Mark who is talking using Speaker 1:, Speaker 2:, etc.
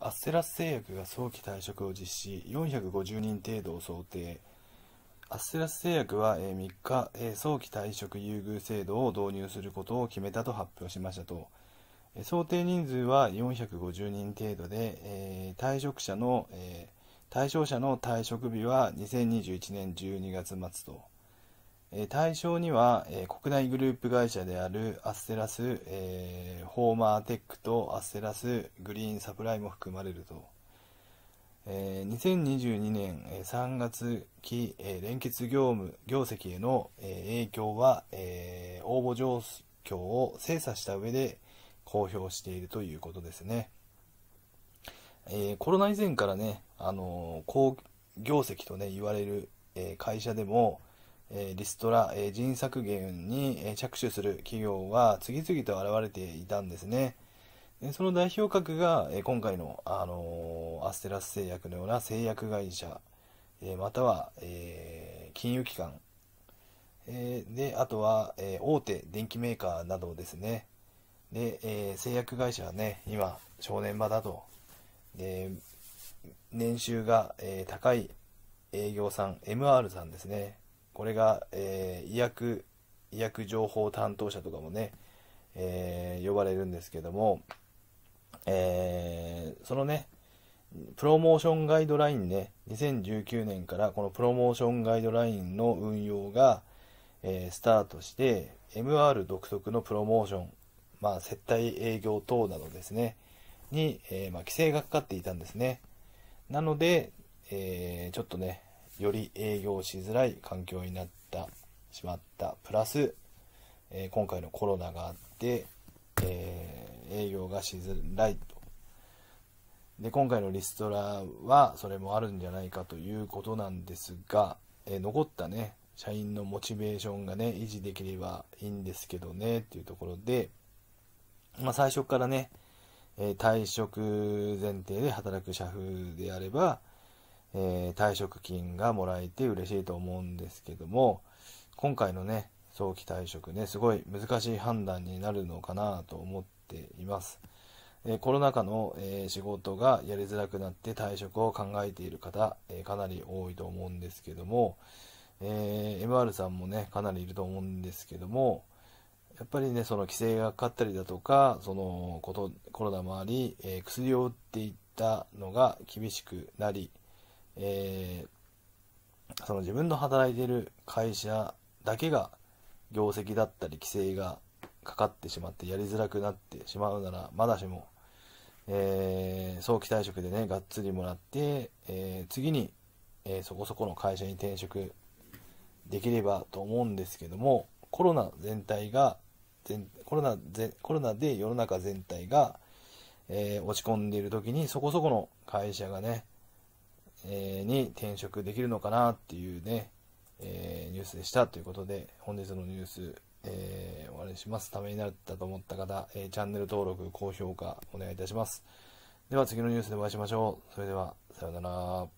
Speaker 1: アステラス製薬が早期退職を実施450人程度を想定アステラス製薬は3日早期退職優遇制度を導入することを決めたと発表しましたと想定人数は450人程度で退職者の対象者の退職日は2021年12月末と。え対象には、え国内グループ会社であるアステラス、えー、ホーマーテックとアステラスグリーンサプライも含まれると、え2022年3月期、え連結業務業績への、え影響は、え応募状況を精査した上で公表しているということですね、えコロナ以前からね、あの好業績とね言われる、え会社でもえリストラ、え人削減に、え着手する企業は次々と現れていたんですね。でその代表格が、え今回の、あのアステラス製薬のような製薬会社、えまたは、え金融機関、えであとは、え大手電機メーカーなどですね。で、え製薬会社はね、今、正念場だと。で年収が、え高い営業さん、MR さんですね。これが、えー、医薬、医薬情報担当者とかもね、えー、呼ばれるんですけども、えー、そのね、プロモーションガイドラインね、2019年からこのプロモーションガイドラインの運用が、えー、スタートして、MR 独特のプロモーション、まあ、接待営業等などですね、に、えー、まあ、規制がかかっていたんですね。なので、えー、ちょっとね、より営業しづらい環境になってしまったプラス、えー、今回のコロナがあって、えー、営業がしづらいとで今回のリストラはそれもあるんじゃないかということなんですが、えー、残ったね社員のモチベーションがね維持できればいいんですけどねっていうところで、まあ、最初からね、え退職前提で働く社風であればえー、退職金がもらえて嬉しいと思うんですけども、今回のね、早期退職ね、すごい難しい判断になるのかなと思っています。えー、コロナ禍の、えー、仕事がやりづらくなって退職を考えている方、えかなり多いと思うんですけども、え MR さんもね、かなりいると思うんですけども、やっぱりね、その規制がかかったりだとか、そのことコロナもあり、え薬を打っていったのが厳しくなり、えー、その自分の働いている会社だけが業績だったり規制がかかってしまってやりづらくなってしまうならまだしも、えー、早期退職でねがっつりもらって、えー、次に、えー、そこそこの会社に転職できればと思うんですけどもコロナ全体がコロナぜコロナで世の中全体が、え落ち込んでいる時にそこそこの会社がねえー、に転職できるのかなっていうね、えー、ニュースでしたということで、本日のニュース、えー、終わりにします。ためになったと思った方、えチャンネル登録、高評価お願いいたします。では次のニュースでお会いしましょう。それでは、さようなら。